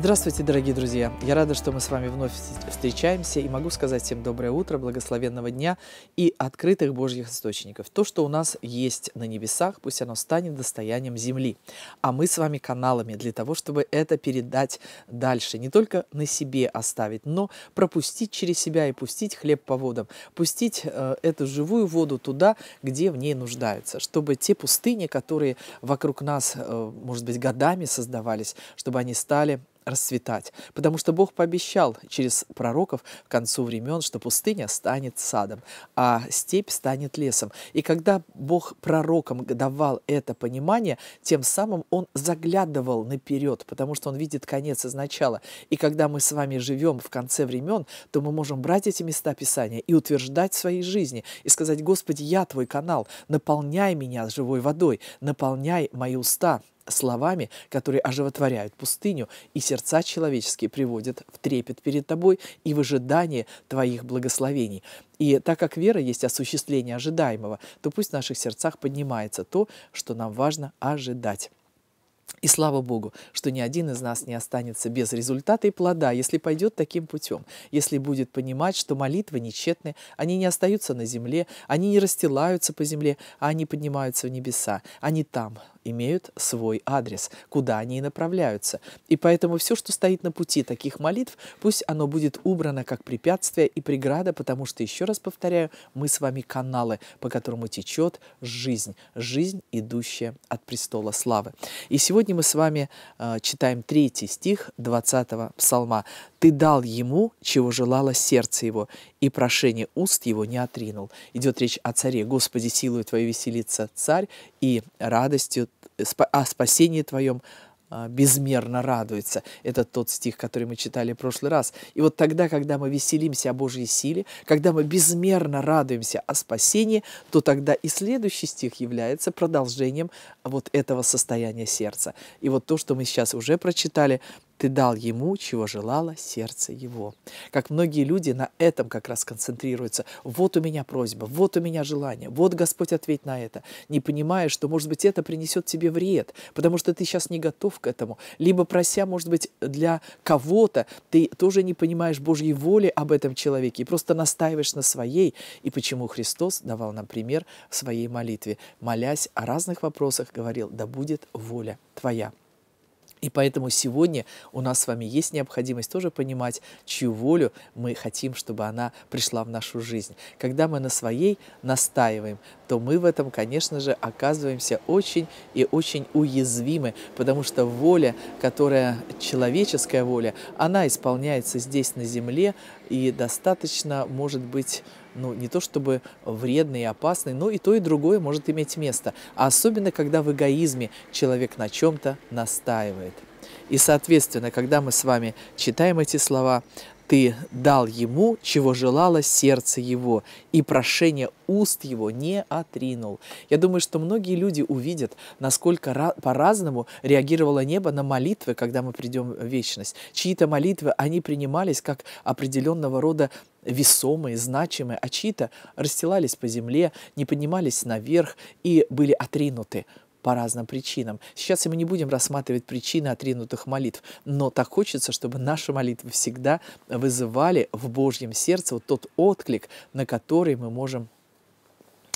Здравствуйте, дорогие друзья! Я рада, что мы с вами вновь встречаемся и могу сказать всем доброе утро, благословенного дня и открытых Божьих источников. То, что у нас есть на небесах, пусть оно станет достоянием земли. А мы с вами каналами для того, чтобы это передать дальше. Не только на себе оставить, но пропустить через себя и пустить хлеб по водам. Пустить э, эту живую воду туда, где в ней нуждаются. Чтобы те пустыни, которые вокруг нас, э, может быть, годами создавались, чтобы они стали э, расцветать, потому что Бог пообещал через пророков к концу времен, что пустыня станет садом, а степь станет лесом. И когда Бог пророкам давал это понимание, тем самым Он заглядывал наперед, потому что Он видит конец изначала. И когда мы с вами живем в конце времен, то мы можем брать эти места Писания и утверждать в своей жизни, и сказать, Господи, я Твой канал, наполняй меня живой водой, наполняй мои уста, словами, которые оживотворяют пустыню, и сердца человеческие приводят в трепет перед тобой и в ожидание твоих благословений. И так как вера есть осуществление ожидаемого, то пусть в наших сердцах поднимается то, что нам важно ожидать. И слава Богу, что ни один из нас не останется без результата и плода, если пойдет таким путем, если будет понимать, что молитвы нечетны, они не остаются на земле, они не расстилаются по земле, а они поднимаются в небеса, они там, имеют свой адрес, куда они и направляются. И поэтому все, что стоит на пути таких молитв, пусть оно будет убрано как препятствие и преграда, потому что, еще раз повторяю, мы с вами каналы, по которому течет жизнь, жизнь, идущая от престола славы. И сегодня мы с вами э, читаем третий стих 20 псалма. «Ты дал ему, чего желало сердце его, и прошение уст его не отринул». Идет речь о царе. «Господи, силою Твою веселится царь, и радостью о спасении Твоем а, безмерно радуется. Это тот стих, который мы читали в прошлый раз. И вот тогда, когда мы веселимся о Божьей силе, когда мы безмерно радуемся о спасении, то тогда и следующий стих является продолжением вот этого состояния сердца. И вот то, что мы сейчас уже прочитали, ты дал ему, чего желало сердце его. Как многие люди на этом как раз концентрируются. Вот у меня просьба, вот у меня желание, вот Господь ответь на это. Не понимая, что, может быть, это принесет тебе вред, потому что ты сейчас не готов к этому. Либо прося, может быть, для кого-то, ты тоже не понимаешь Божьей воли об этом человеке и просто настаиваешь на своей. И почему Христос давал нам пример в своей молитве, молясь о разных вопросах, говорил, да будет воля твоя. И поэтому сегодня у нас с вами есть необходимость тоже понимать, чью волю мы хотим, чтобы она пришла в нашу жизнь. Когда мы на своей настаиваем, то мы в этом, конечно же, оказываемся очень и очень уязвимы, потому что воля, которая человеческая воля, она исполняется здесь на земле и достаточно может быть ну, не то чтобы вредной и опасной, но и то, и другое может иметь место. особенно, когда в эгоизме человек на чем-то настаивает. И, соответственно, когда мы с вами читаем эти слова, ты дал ему, чего желало сердце его, и прошение уст его не отринул. Я думаю, что многие люди увидят, насколько по-разному реагировало небо на молитвы, когда мы придем в вечность. Чьи-то молитвы, они принимались как определенного рода весомые, значимые, а чьи-то расстилались по земле, не поднимались наверх и были отринуты по разным причинам. Сейчас мы не будем рассматривать причины отринутых молитв, но так хочется, чтобы наши молитвы всегда вызывали в Божьем сердце вот тот отклик, на который мы можем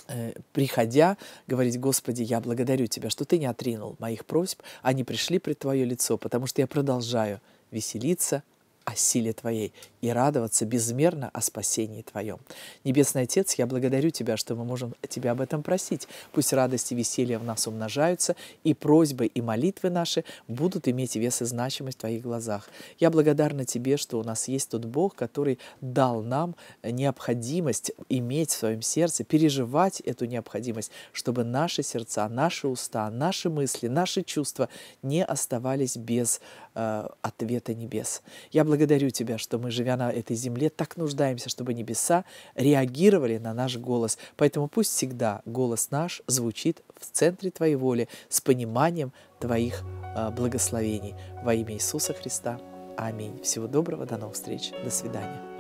э, приходя, говорить, Господи, я благодарю Тебя, что Ты не отринул моих просьб, они пришли пред Твое лицо, потому что я продолжаю веселиться, о силе Твоей и радоваться безмерно о спасении Твоем. Небесный Отец, я благодарю Тебя, что мы можем Тебя об этом просить. Пусть радость и веселье в нас умножаются, и просьбы и молитвы наши будут иметь вес и значимость в Твоих глазах. Я благодарна Тебе, что у нас есть тот Бог, который дал нам необходимость иметь в своем сердце, переживать эту необходимость, чтобы наши сердца, наши уста, наши мысли, наши чувства не оставались без э, ответа небес. Я благодарю Тебя, что мы, живя на этой земле, так нуждаемся, чтобы небеса реагировали на наш голос. Поэтому пусть всегда голос наш звучит в центре Твоей воли с пониманием Твоих а, благословений. Во имя Иисуса Христа. Аминь. Всего доброго, до новых встреч, до свидания.